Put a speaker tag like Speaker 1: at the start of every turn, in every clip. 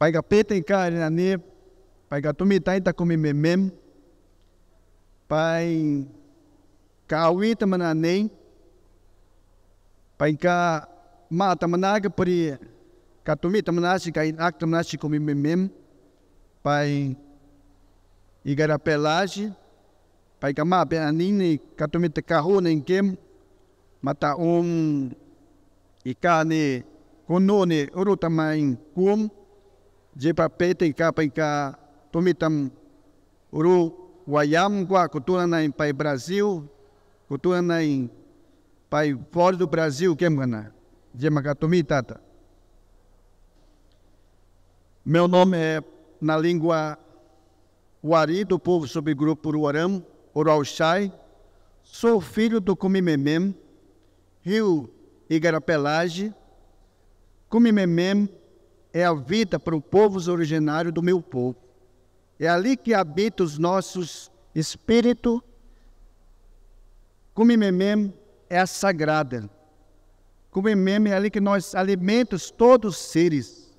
Speaker 1: que peten kari nani paiga tumitain takumi memem pai kawi tamananei paiga ma tamanaga puri katumi tamanashi kai mana tamanashi kumi memem pai garapelage pai kama pe anini katumi te kahuna quem mata um ikani kununi urutamain cum jepa pete capa inca tumitam uru guayam gua cultura na em pai Brasil cultura na em pai fora do Brasil que mana jema katumi tata meu nome é na língua Wari do povo subgrupo Uruaram, Urauxai sou filho do Kumimemem, Rio Igarapelage Kumimemem é a vida para o povo originário do meu povo. É ali que habita os nossos espírito. Kumimemem é a sagrada. Kumimemem é ali que nós alimentamos todos os seres.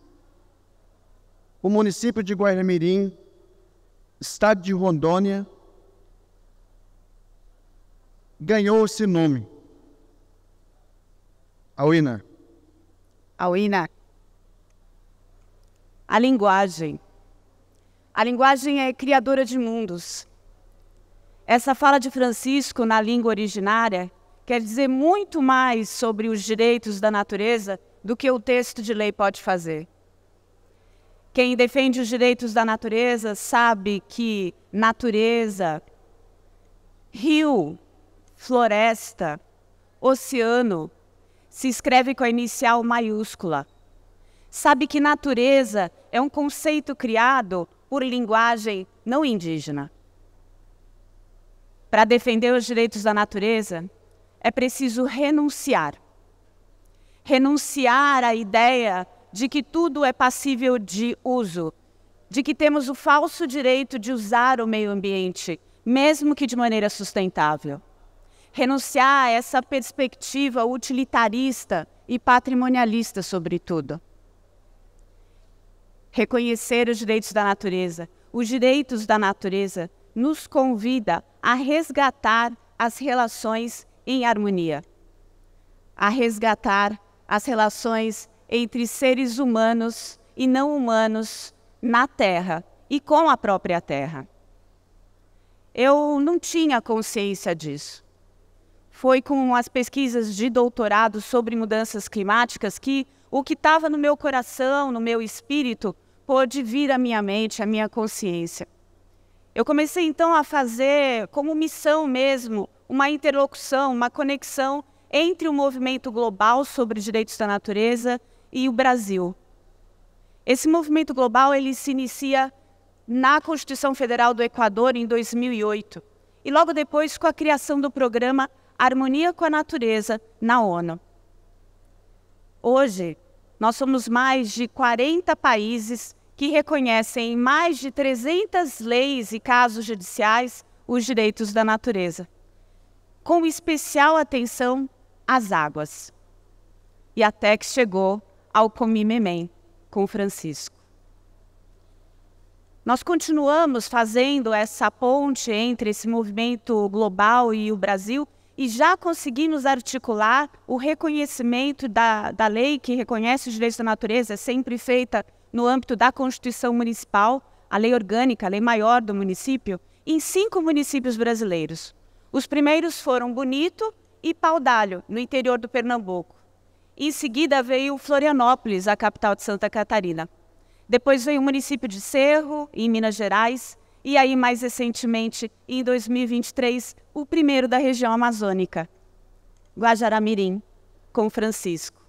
Speaker 1: O município de Guaramirim, estado de Rondônia, ganhou esse nome. Auina.
Speaker 2: Auina a linguagem. A linguagem é criadora de mundos. Essa fala de Francisco na língua originária quer dizer muito mais sobre os direitos da natureza do que o texto de lei pode fazer. Quem defende os direitos da natureza sabe que natureza, rio, floresta, oceano se escreve com a inicial maiúscula sabe que natureza é um conceito criado por linguagem não indígena. Para defender os direitos da natureza, é preciso renunciar. Renunciar à ideia de que tudo é passível de uso, de que temos o falso direito de usar o meio ambiente, mesmo que de maneira sustentável. Renunciar a essa perspectiva utilitarista e patrimonialista, sobretudo. Reconhecer os direitos da natureza, os direitos da natureza, nos convida a resgatar as relações em harmonia, a resgatar as relações entre seres humanos e não humanos na Terra e com a própria Terra. Eu não tinha consciência disso. Foi com as pesquisas de doutorado sobre mudanças climáticas que o que estava no meu coração, no meu espírito, pôde vir à minha mente, à minha consciência. Eu comecei então a fazer, como missão mesmo, uma interlocução, uma conexão entre o movimento global sobre direitos da natureza e o Brasil. Esse movimento global ele se inicia na Constituição Federal do Equador em 2008 e logo depois com a criação do programa Harmonia com a Natureza na ONU. Hoje, nós somos mais de 40 países que reconhecem em mais de 300 leis e casos judiciais os direitos da natureza, com especial atenção às águas. E até que chegou ao Comimemem com Francisco. Nós continuamos fazendo essa ponte entre esse movimento global e o Brasil, e já conseguimos articular o reconhecimento da, da lei que reconhece os direitos da natureza, é sempre feita no âmbito da Constituição Municipal, a lei orgânica, a lei maior do município, em cinco municípios brasileiros. Os primeiros foram Bonito e Paudalho, no interior do Pernambuco. Em seguida veio Florianópolis, a capital de Santa Catarina. Depois veio o município de Cerro, em Minas Gerais, e aí mais recentemente, em 2023, o primeiro da região amazônica, Guajaramirim, com Francisco.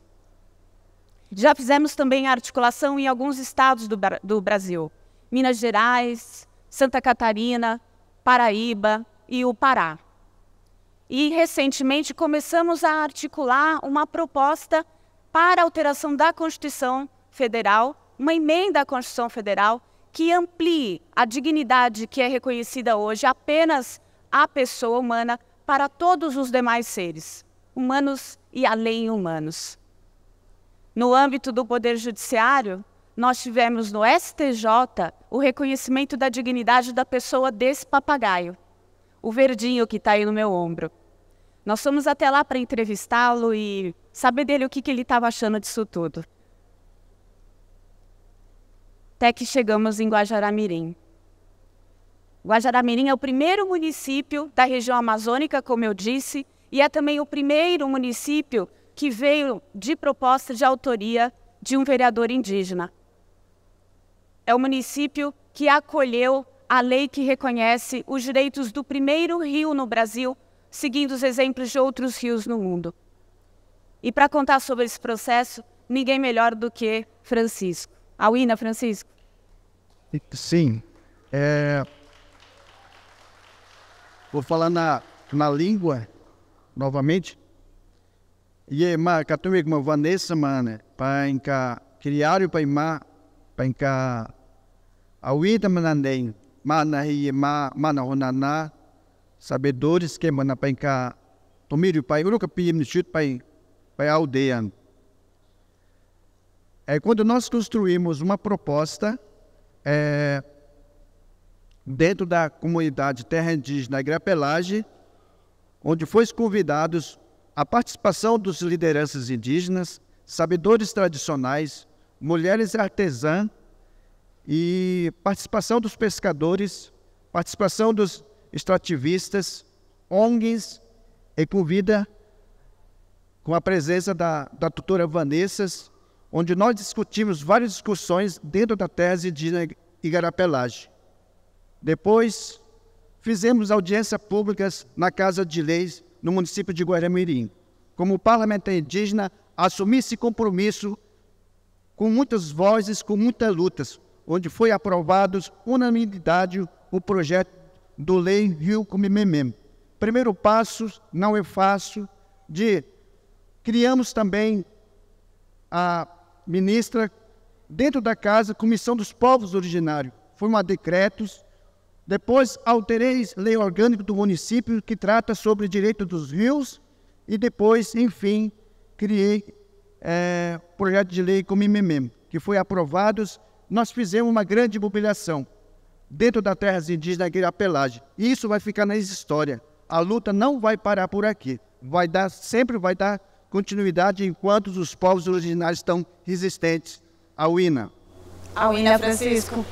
Speaker 2: Já fizemos também articulação em alguns estados do, do Brasil, Minas Gerais, Santa Catarina, Paraíba e o Pará. E recentemente começamos a articular uma proposta para alteração da Constituição Federal, uma emenda à Constituição Federal que amplie a dignidade que é reconhecida hoje apenas à pessoa humana para todos os demais seres, humanos e além humanos. No âmbito do Poder Judiciário, nós tivemos no STJ o reconhecimento da dignidade da pessoa desse papagaio, o verdinho que está aí no meu ombro. Nós fomos até lá para entrevistá-lo e saber dele o que, que ele estava achando disso tudo até que chegamos em Guajará-Mirim. Guajará-Mirim é o primeiro município da região amazônica, como eu disse, e é também o primeiro município que veio de proposta de autoria de um vereador indígena. É o município que acolheu a lei que reconhece os direitos do primeiro rio no Brasil, seguindo os exemplos de outros rios no mundo. E para contar sobre esse processo, ninguém melhor do que Francisco ao INA, né, Francisco?
Speaker 1: Sim. É... Vou falar na, na língua novamente. E é, ma katumi como Vanessa mane para enca criário para ima para enca a vida manandem mana e ma mana honana sabedores que é, mana para enca tomírio para uruca pim chute para para aldeia é, quando nós construímos uma proposta é, dentro da comunidade Terra Indígena Igrapelagem, onde foi convidados a participação dos lideranças indígenas, sabedores tradicionais, mulheres artesãs e participação dos pescadores, participação dos extrativistas, ONGs e convida com a presença da, da tutora Vanessas onde nós discutimos várias discussões dentro da tese de igarapelagem. Depois, fizemos audiências públicas na Casa de Leis, no município de Guaramirim. Como parlamentar indígena, assumi esse compromisso com muitas vozes, com muitas lutas, onde foi aprovado unanimidade o projeto do Lei Rio Comimemem. Primeiro passo, não é fácil, de criamos também a ministra dentro da casa Comissão dos Povos Originários, formar decretos. Depois alterei lei orgânica do município que trata sobre direito dos rios e depois, enfim, criei é, projeto de lei com IMEMEM, que foi aprovado. Nós fizemos uma grande mobilização dentro das terras indígenas aqui da pelagem. Isso vai ficar na história. A luta não vai parar por aqui. Vai dar, sempre vai dar continuidade enquanto os povos originários estão resistentes ao INA.
Speaker 2: Ao INA, Francisco.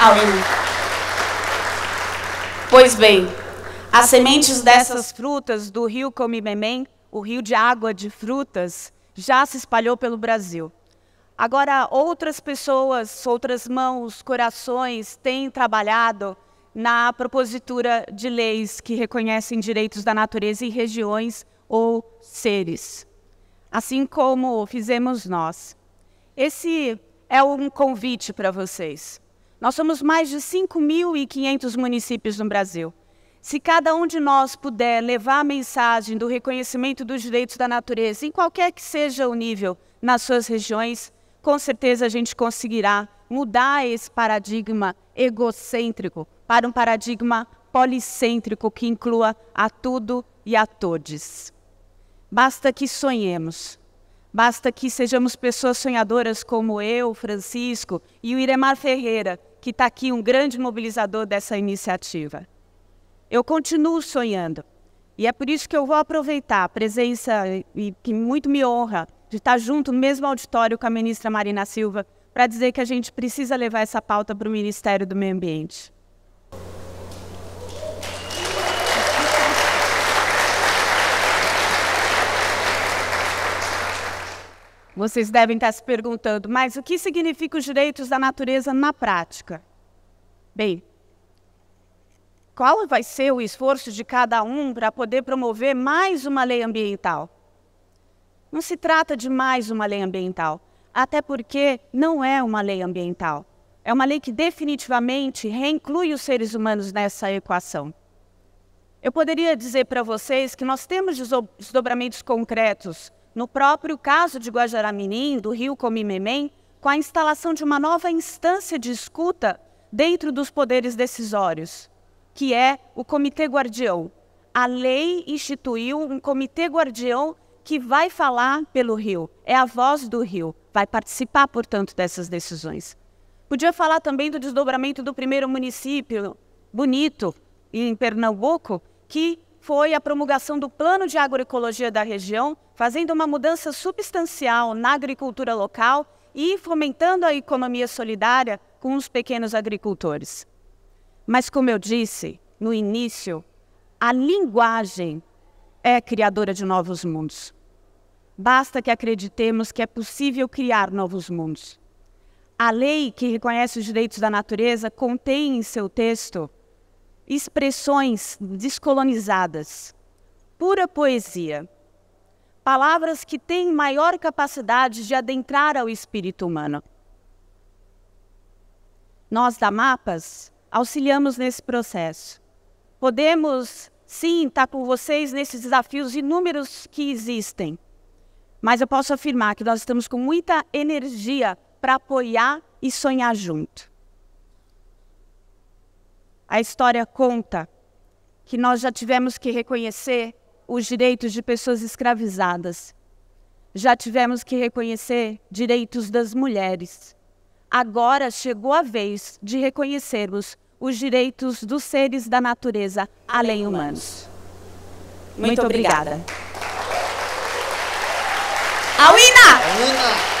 Speaker 2: Ao INA. Pois bem, as sementes dessas frutas do rio Comimemem, o rio de água de frutas, já se espalhou pelo Brasil. Agora, outras pessoas, outras mãos, corações têm trabalhado na propositura de leis que reconhecem direitos da natureza e regiões ou seres, assim como fizemos nós. Esse é um convite para vocês. Nós somos mais de 5.500 municípios no Brasil. Se cada um de nós puder levar a mensagem do reconhecimento dos direitos da natureza, em qualquer que seja o nível, nas suas regiões, com certeza a gente conseguirá mudar esse paradigma egocêntrico para um paradigma policêntrico que inclua a tudo e a todes. Basta que sonhemos, basta que sejamos pessoas sonhadoras como eu, Francisco e o Iremar Ferreira, que está aqui, um grande mobilizador dessa iniciativa. Eu continuo sonhando. E é por isso que eu vou aproveitar a presença, e que muito me honra, de estar tá junto no mesmo auditório com a ministra Marina Silva, para dizer que a gente precisa levar essa pauta para o Ministério do Meio Ambiente. Vocês devem estar se perguntando, mas o que significam os direitos da natureza na prática? Bem, qual vai ser o esforço de cada um para poder promover mais uma lei ambiental? Não se trata de mais uma lei ambiental, até porque não é uma lei ambiental. É uma lei que definitivamente reinclui os seres humanos nessa equação. Eu poderia dizer para vocês que nós temos desdobramentos concretos no próprio caso de Guajará-Mirim, do Rio Comimemém, com a instalação de uma nova instância de escuta dentro dos poderes decisórios, que é o Comitê Guardião. A lei instituiu um Comitê Guardião que vai falar pelo Rio, é a voz do Rio, vai participar, portanto, dessas decisões. Podia falar também do desdobramento do primeiro município, Bonito, em Pernambuco, que foi a promulgação do Plano de Agroecologia da região, fazendo uma mudança substancial na agricultura local e fomentando a economia solidária com os pequenos agricultores. Mas, como eu disse no início, a linguagem é criadora de novos mundos. Basta que acreditemos que é possível criar novos mundos. A lei que reconhece os direitos da natureza contém em seu texto expressões descolonizadas, pura poesia, palavras que têm maior capacidade de adentrar ao espírito humano. Nós da Mapas auxiliamos nesse processo. Podemos, sim, estar com vocês nesses desafios inúmeros que existem, mas eu posso afirmar que nós estamos com muita energia para apoiar e sonhar junto. A história conta que nós já tivemos que reconhecer os direitos de pessoas escravizadas. Já tivemos que reconhecer direitos das mulheres. Agora chegou a vez de reconhecermos os direitos dos seres da natureza além humanos. Muito, obrigada. obrigada. Auina!